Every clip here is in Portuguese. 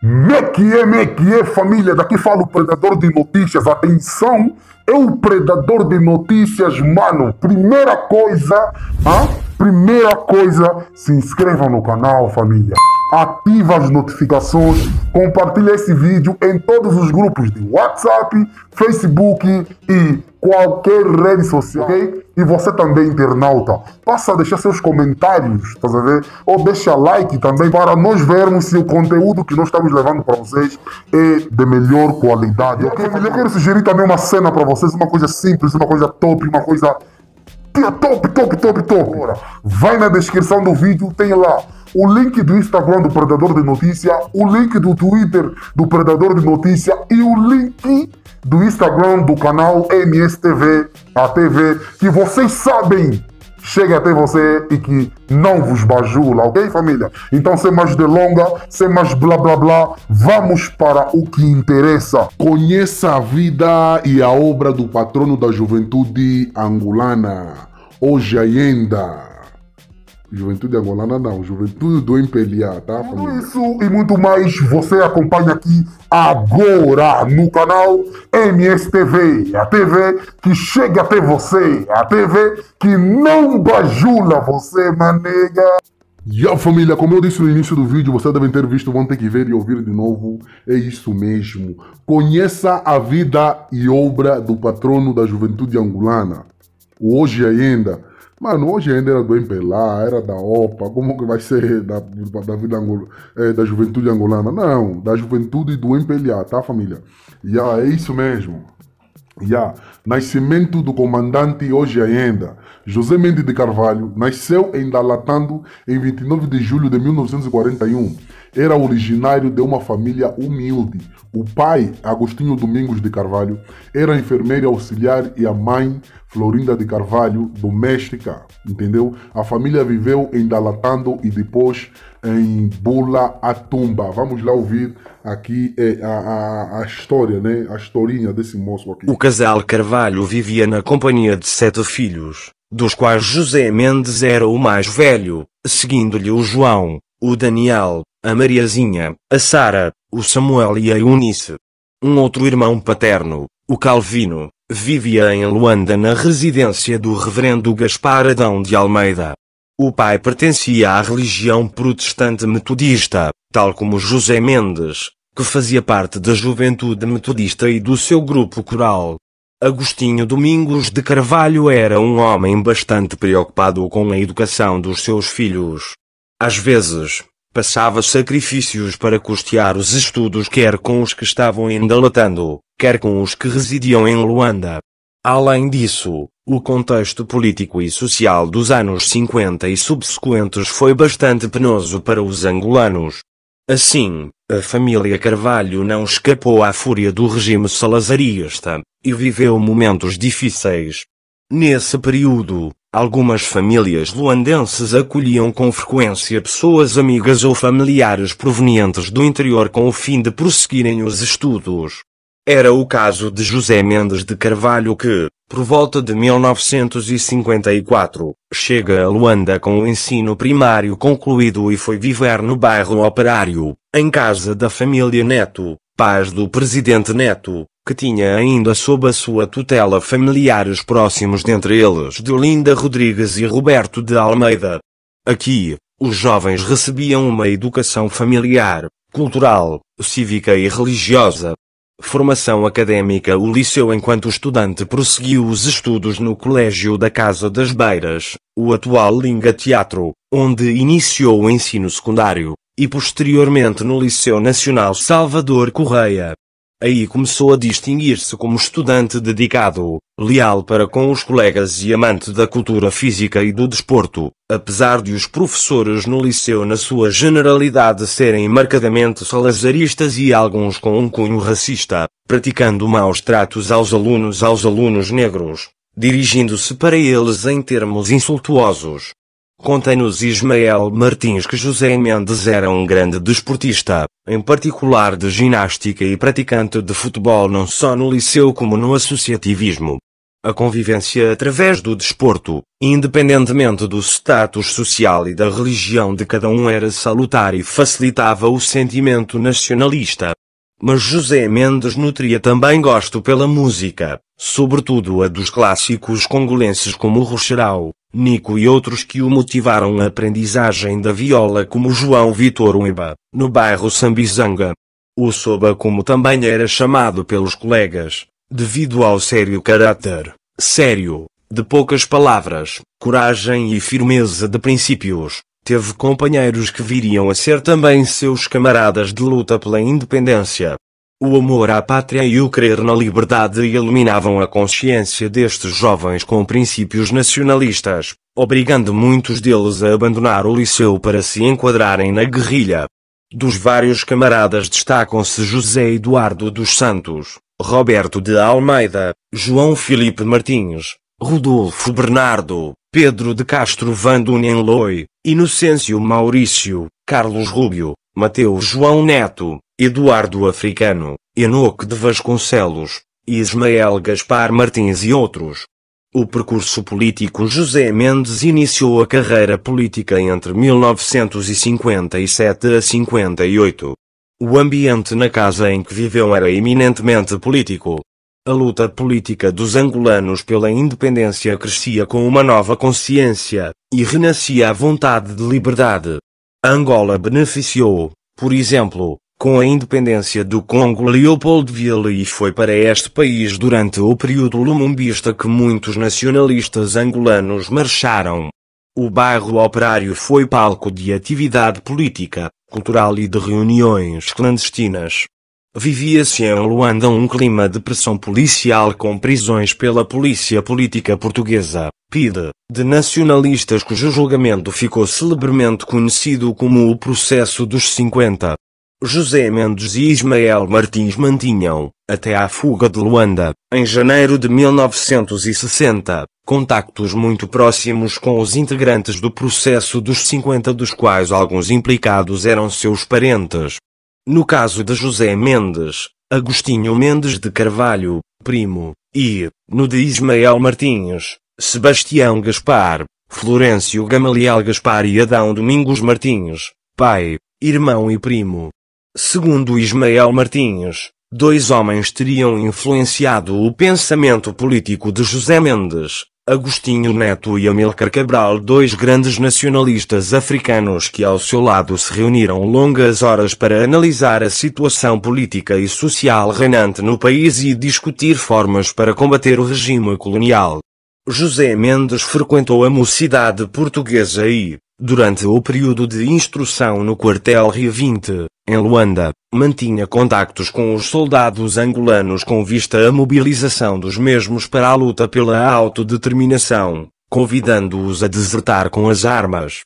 Mequie, é, mequie, é, família, daqui fala o predador de notícias. Atenção, é o predador de notícias, mano. Primeira coisa, ah, primeira coisa, se inscreva no canal, família. Ativa as notificações, compartilha esse vídeo em todos os grupos de WhatsApp, Facebook e qualquer rede social, ok? E você também, internauta, passa a deixar seus comentários, tá a ver? Ou deixa like também para nós vermos se o conteúdo que nós estamos levando para vocês é de melhor qualidade, ok? Eu quero sugerir também uma cena para vocês, uma coisa simples, uma coisa top, uma coisa é top, top, top, top. Agora, vai na descrição do vídeo, tem lá o link do Instagram do Predador de Notícia, o link do Twitter do Predador de Notícia e o link do Instagram do canal MSTV, a TV que vocês sabem chega até você e que não vos bajula, ok, família? Então, sem mais delonga, sem mais blá blá blá, vamos para o que interessa. Conheça a vida e a obra do patrono da juventude angolana, hoje ainda. Juventude é Angolana não, Juventude do Empelhar, tá? Tudo isso e muito mais você acompanha aqui agora no canal MSTV, a TV que chega até você, a TV que não bajula você, manega. E a família, como eu disse no início do vídeo, vocês devem ter visto, vão ter que ver e ouvir de novo. É isso mesmo. Conheça a vida e obra do patrono da juventude angolana. Hoje ainda Mano, hoje ainda era do MPLA, era da OPA, como que vai ser da, da vida angol é, da juventude angolana? Não, da juventude do MPLA, tá família? Já é isso mesmo. Já, nascimento do comandante hoje ainda, José Mendes de Carvalho, nasceu em Dalatando em 29 de julho de 1941 era originário de uma família humilde. O pai, Agostinho Domingos de Carvalho, era enfermeiro auxiliar e a mãe, Florinda de Carvalho, doméstica. Entendeu? A família viveu em Dalatando e depois em Bula Atumba. Vamos lá ouvir aqui é, a, a, a, história, né? A historinha desse moço aqui. O casal Carvalho vivia na companhia de sete filhos, dos quais José Mendes era o mais velho, seguindo-lhe o João, o Daniel, a Mariazinha, a Sara, o Samuel e a Eunice. Um outro irmão paterno, o Calvino, vivia em Luanda na residência do reverendo Gaspar Adão de Almeida. O pai pertencia à religião protestante metodista, tal como José Mendes, que fazia parte da juventude metodista e do seu grupo coral. Agostinho Domingos de Carvalho era um homem bastante preocupado com a educação dos seus filhos. Às vezes, passava sacrifícios para custear os estudos quer com os que estavam ainda latando, quer com os que residiam em Luanda. Além disso, o contexto político e social dos anos 50 e subsequentes foi bastante penoso para os angolanos. Assim, a família Carvalho não escapou à fúria do regime salazarista, e viveu momentos difíceis. Nesse período, Algumas famílias luandenses acolhiam com frequência pessoas amigas ou familiares provenientes do interior com o fim de prosseguirem os estudos. Era o caso de José Mendes de Carvalho que, por volta de 1954, chega a Luanda com o ensino primário concluído e foi viver no bairro Operário, em casa da família Neto, paz do presidente Neto, que tinha ainda sob a sua tutela familiares próximos dentre eles de Olinda Rodrigues e Roberto de Almeida. Aqui, os jovens recebiam uma educação familiar, cultural, cívica e religiosa. Formação acadêmica O liceu enquanto estudante prosseguiu os estudos no Colégio da Casa das Beiras, o atual Linga Teatro, onde iniciou o ensino secundário, e posteriormente no Liceu Nacional Salvador Correia, Aí começou a distinguir-se como estudante dedicado, leal para com os colegas e amante da cultura física e do desporto, apesar de os professores no liceu na sua generalidade serem marcadamente salazaristas e alguns com um cunho racista, praticando maus tratos aos alunos aos alunos negros, dirigindo-se para eles em termos insultuosos, Contém-nos Ismael Martins que José Mendes era um grande desportista, em particular de ginástica e praticante de futebol não só no liceu como no associativismo. A convivência através do desporto, independentemente do status social e da religião de cada um, era salutar e facilitava o sentimento nacionalista, mas José Mendes nutria também gosto pela música, sobretudo a dos clássicos congolenses como Rocherau, Nico e outros que o motivaram a aprendizagem da viola como João Vitor Uiba, no bairro Sambizanga. O Soba como também era chamado pelos colegas, devido ao sério caráter, sério, de poucas palavras, coragem e firmeza de princípios, teve companheiros que viriam a ser também seus camaradas de luta pela independência. O amor à pátria e o crer na liberdade iluminavam a consciência destes jovens com princípios nacionalistas, obrigando muitos deles a abandonar o liceu para se enquadrarem na guerrilha. Dos vários camaradas destacam-se José Eduardo dos Santos, Roberto de Almeida, João Felipe Martins, Rodolfo Bernardo, Pedro de Castro Vandunen Loi, Inocêncio Maurício, Carlos Rubio, Mateus João Neto, Eduardo Africano, Enoque de Vasconcelos, Ismael Gaspar Martins e outros. O percurso político José Mendes iniciou a carreira política entre 1957 a 58. O ambiente na casa em que viveu era eminentemente político. A luta política dos angolanos pela independência crescia com uma nova consciência, e renascia a vontade de liberdade. A Angola beneficiou, por exemplo, com a independência do Congo Leopoldville e foi para este país durante o período lumumbista que muitos nacionalistas angolanos marcharam. O bairro operário foi palco de atividade política, cultural e de reuniões clandestinas. Vivia-se assim em Luanda um clima de pressão policial com prisões pela polícia política portuguesa, PIDE, de nacionalistas cujo julgamento ficou celebremente conhecido como o Processo dos 50. José Mendes e Ismael Martins mantinham, até à fuga de Luanda, em janeiro de 1960, contactos muito próximos com os integrantes do processo dos 50 dos quais alguns implicados eram seus parentes. No caso de José Mendes, Agostinho Mendes de Carvalho, primo, e, no de Ismael Martins, Sebastião Gaspar, Florencio Gamaliel Gaspar e Adão Domingos Martins, pai, irmão e primo. Segundo Ismael Martins, dois homens teriam influenciado o pensamento político de José Mendes, Agostinho Neto e Amilcar Cabral, dois grandes nacionalistas africanos que ao seu lado se reuniram longas horas para analisar a situação política e social reinante no país e discutir formas para combater o regime colonial. José Mendes frequentou a mocidade portuguesa e, Durante o período de instrução no quartel Rio 20, em Luanda, mantinha contactos com os soldados angolanos com vista à mobilização dos mesmos para a luta pela autodeterminação, convidando-os a desertar com as armas.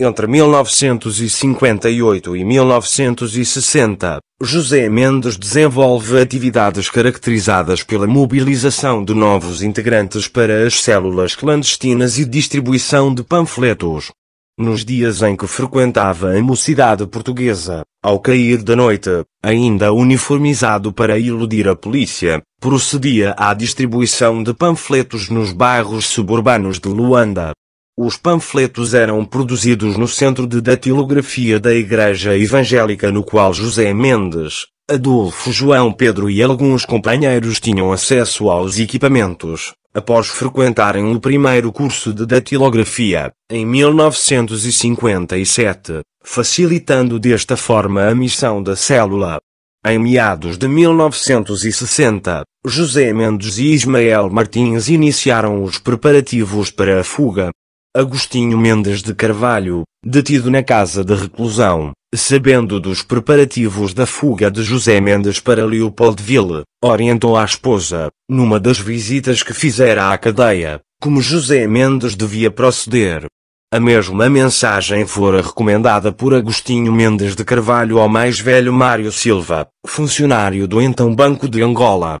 Entre 1958 e 1960, José Mendes desenvolve atividades caracterizadas pela mobilização de novos integrantes para as células clandestinas e distribuição de panfletos, nos dias em que frequentava a mocidade portuguesa, ao cair da noite, ainda uniformizado para iludir a polícia, procedia à distribuição de panfletos nos bairros suburbanos de Luanda. Os panfletos eram produzidos no Centro de Datilografia da Igreja Evangélica no qual José Mendes, Adolfo João Pedro e alguns companheiros tinham acesso aos equipamentos, Após frequentarem o primeiro curso de datilografia, em 1957, facilitando desta forma a missão da célula. Em meados de 1960, José Mendes e Ismael Martins iniciaram os preparativos para a fuga. Agostinho Mendes de Carvalho, detido na casa de reclusão, sabendo dos preparativos da fuga de José Mendes para Leopoldville, orientou a esposa, numa das visitas que fizera à cadeia, como José Mendes devia proceder. A mesma mensagem fora recomendada por Agostinho Mendes de Carvalho ao mais velho Mário Silva, funcionário do então Banco de Angola,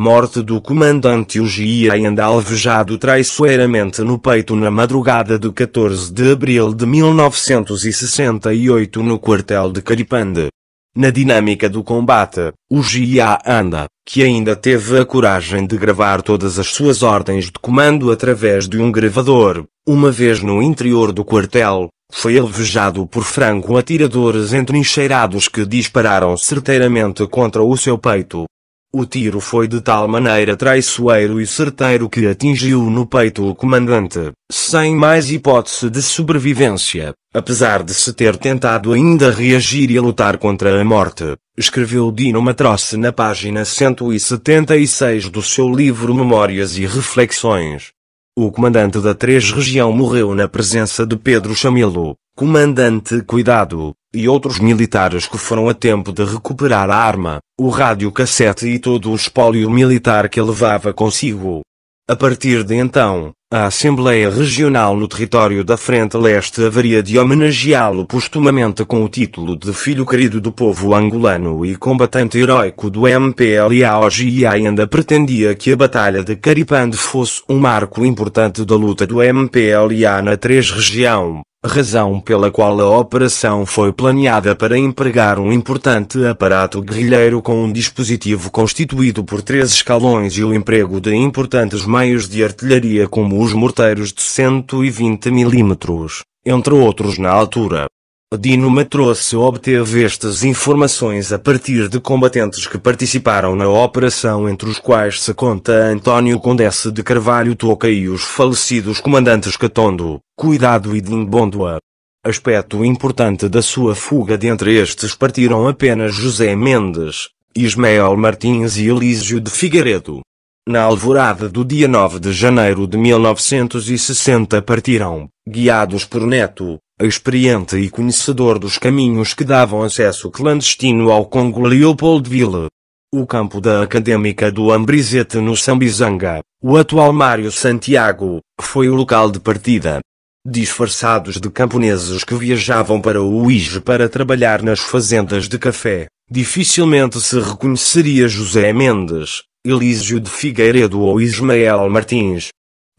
Morte do comandante Ugia ainda alvejado traiçoeiramente no peito na madrugada de 14 de abril de 1968 no quartel de Caripande. Na dinâmica do combate, Gia anda, que ainda teve a coragem de gravar todas as suas ordens de comando através de um gravador, uma vez no interior do quartel, foi alvejado por franco-atiradores entrincheirados que dispararam certeiramente contra o seu peito, o tiro foi de tal maneira traiçoeiro e certeiro que atingiu no peito o comandante, sem mais hipótese de sobrevivência, apesar de se ter tentado ainda reagir e lutar contra a morte, escreveu Dino Matrosse na página 176 do seu livro Memórias e Reflexões. O comandante da 3 região morreu na presença de Pedro Chamilo, comandante Cuidado, e outros militares que foram a tempo de recuperar a arma, o rádio cassete e todo o espólio militar que levava consigo. A partir de então, a Assembleia Regional no território da Frente Leste haveria de homenageá-lo postumamente com o título de Filho Querido do Povo Angolano e combatente heróico do MPLA. Hoje ainda pretendia que a Batalha de Caripande fosse um marco importante da luta do MPLA na Três Região, razão pela qual a operação foi planeada para empregar um importante aparato guerrilheiro com um dispositivo constituído por três escalões e o emprego de importantes meios de artilharia como os morteiros de 120 mm, entre outros na altura. Dino Matrosso obteve estas informações a partir de combatentes que participaram na operação entre os quais se conta Antônio Condesse de Carvalho Toca e os falecidos comandantes Catondo, Cuidado e Dimbondoa. Aspecto importante da sua fuga dentre estes partiram apenas José Mendes, Ismael Martins e Elísio de Figueiredo. Na alvorada do dia 9 de janeiro de 1960 partiram, guiados por Neto, experiente e conhecedor dos caminhos que davam acesso clandestino ao Congo Leopoldville. O campo da Acadêmica do Ambrisete no Sambizanga, o atual Mário Santiago, foi o local de partida. Disfarçados de camponeses que viajavam para o Uige para trabalhar nas fazendas de café, dificilmente se reconheceria José Mendes, Elísio de Figueiredo ou Ismael Martins,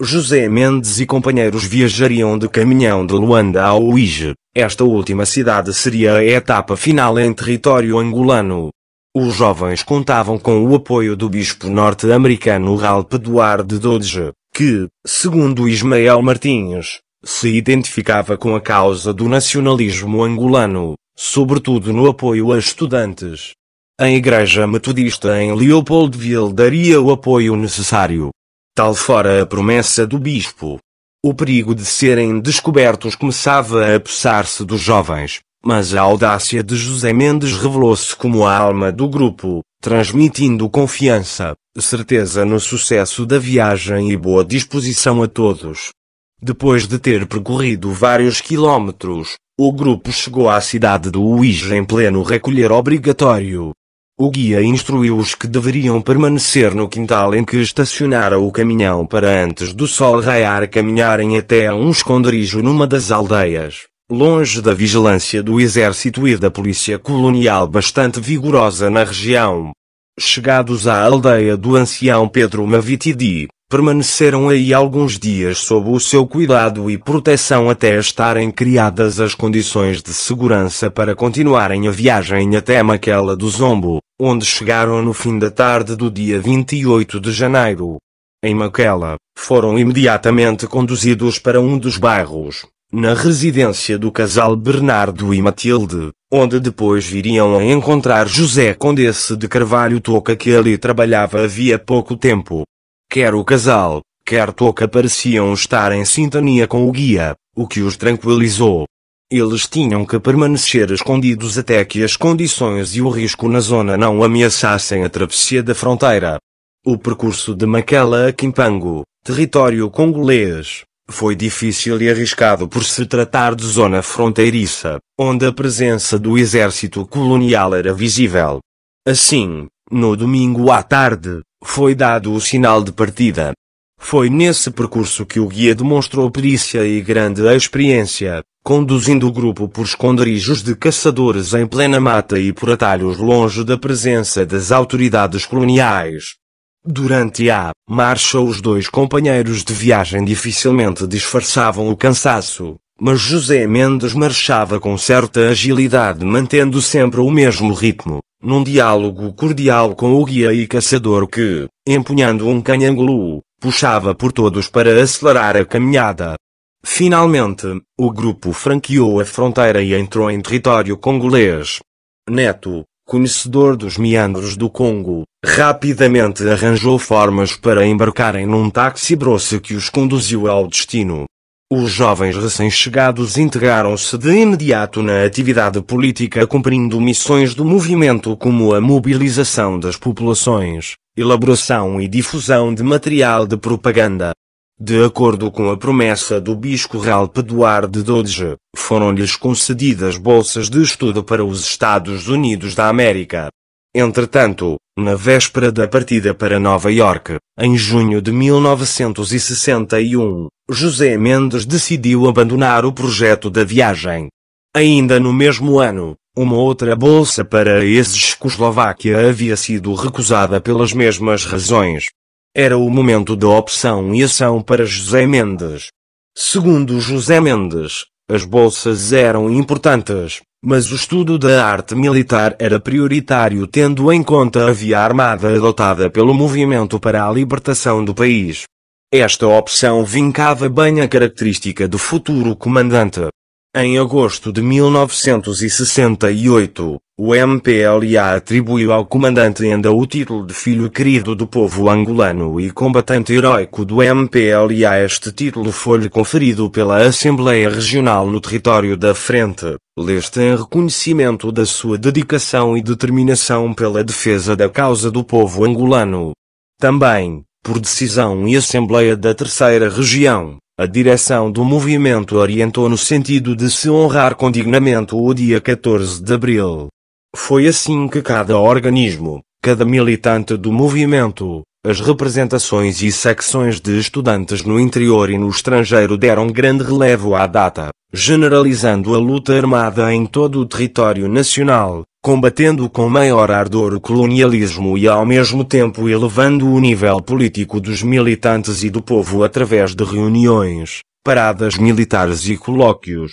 José Mendes e companheiros viajariam de caminhão de Luanda a Uíge. Esta última cidade seria a etapa final em território angolano. Os jovens contavam com o apoio do bispo norte-americano Ralph Eduardo Dodge, que, segundo Ismael Martins, se identificava com a causa do nacionalismo angolano, sobretudo no apoio a estudantes. A Igreja Metodista em Leopoldville daria o apoio necessário, Tal fora a promessa do bispo. O perigo de serem descobertos começava a apossar-se dos jovens, mas a audácia de José Mendes revelou-se como a alma do grupo, transmitindo confiança, certeza no sucesso da viagem e boa disposição a todos. Depois de ter percorrido vários quilômetros, o grupo chegou à cidade do Uíge em pleno recolher obrigatório. O guia instruiu os que deveriam permanecer no quintal em que estacionara o caminhão para antes do sol raiar caminharem até a um esconderijo numa das aldeias, longe da vigilância do exército e da polícia colonial bastante vigorosa na região. Chegados à aldeia do ancião Pedro Mavitidi, permaneceram aí alguns dias sob o seu cuidado e proteção até estarem criadas as condições de segurança para continuarem a viagem até Maquela do Zombo, onde chegaram no fim da tarde do dia 28 de janeiro. Em Maquela, foram imediatamente conduzidos para um dos bairros, na residência do casal Bernardo e Matilde, onde depois viriam a encontrar José Condesse de Carvalho Toca que ali trabalhava havia pouco tempo. Quer o casal, quer Toca pareciam estar em sintonia com o guia, o que os tranquilizou. Eles tinham que permanecer escondidos até que as condições e o risco na zona não ameaçassem a travessia da fronteira. O percurso de Makela a Quimpango, território congolês, foi difícil e arriscado por se tratar de zona fronteiriça, onde a presença do exército colonial era visível. Assim, no domingo à tarde, foi dado o sinal de partida. Foi nesse percurso que o guia demonstrou perícia e grande experiência, conduzindo o grupo por esconderijos de caçadores em plena mata e por atalhos longe da presença das autoridades coloniais. Durante a marcha, os dois companheiros de viagem dificilmente disfarçavam o cansaço, mas José Mendes marchava com certa agilidade, mantendo sempre o mesmo ritmo num diálogo cordial com o guia e caçador que, empunhando um canhangulu, puxava por todos para acelerar a caminhada. Finalmente, o grupo franqueou a fronteira e entrou em território congolês. Neto, conhecedor dos meandros do Congo, rapidamente arranjou formas para embarcarem num táxi brosse que os conduziu ao destino. Os jovens recém-chegados integraram-se de imediato na atividade política, cumprindo missões do movimento como a mobilização das populações, elaboração e difusão de material de propaganda. De acordo com a promessa do Bispo Real de Dodge, foram-lhes concedidas bolsas de estudo para os Estados Unidos da América. Entretanto, na véspera da partida para Nova York, em junho de 1961, José Mendes decidiu abandonar o projeto da viagem. Ainda no mesmo ano, uma outra bolsa para a ex havia sido recusada pelas mesmas razões. Era o momento da opção e ação para José Mendes. Segundo José Mendes, as bolsas eram importantes, mas o estudo da arte militar era prioritário tendo em conta a via armada adotada pelo movimento para a libertação do país. Esta opção vincava bem a característica do futuro comandante. Em agosto de 1968, o MPLA atribuiu ao comandante Enda o título de Filho Querido do Povo Angolano e Combatente heróico do MPLA. Este título foi-lhe conferido pela Assembleia Regional no território da Frente, leste em reconhecimento da sua dedicação e determinação pela defesa da causa do povo angolano. Também, por decisão e Assembleia da Terceira Região, a direção do movimento orientou no sentido de se honrar com dignamento o dia 14 de abril. Foi assim que cada organismo, cada militante do movimento, as representações e secções de estudantes no interior e no estrangeiro deram grande relevo à data, generalizando a luta armada em todo o território nacional, combatendo com maior ardor o colonialismo e ao mesmo tempo elevando o nível político dos militantes e do povo através de reuniões, paradas militares e colóquios.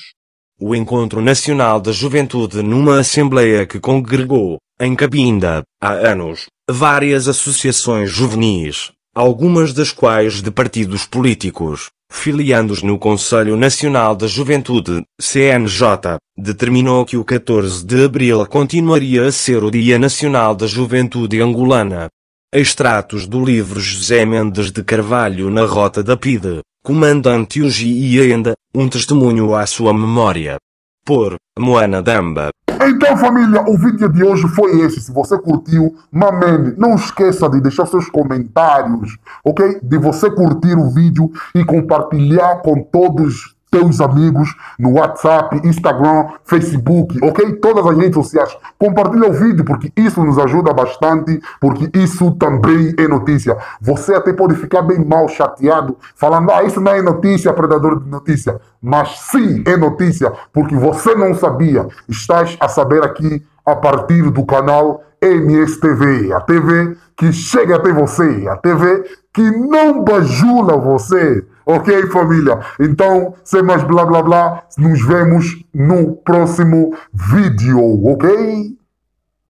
O Encontro Nacional da Juventude numa assembleia que congregou, em Cabinda, há anos, várias associações juvenis, algumas das quais de partidos políticos, filiando-os no Conselho Nacional da Juventude, CNJ, determinou que o 14 de abril continuaria a ser o Dia Nacional da Juventude Angolana. Extratos do livro José Mendes de Carvalho na Rota da PIDE, Comandante Uji e ainda, um testemunho à sua memória. Por Moana Damba. Então, família, o vídeo de hoje foi este. Se você curtiu, mamente, não esqueça de deixar seus comentários, ok? De você curtir o vídeo e compartilhar com todos teus amigos no WhatsApp, Instagram, Facebook, ok? Todas as redes sociais. Compartilha o vídeo porque isso nos ajuda bastante, porque isso também é notícia. Você até pode ficar bem mal chateado falando, ah, isso não é notícia, predador de notícia. Mas sim é notícia, porque você não sabia. Estás a saber aqui a partir do canal MSTV, a TV que chega até você, a TV que não bajula você. Ok, família? Então, sem mais blá blá blá, nos vemos no próximo vídeo, ok?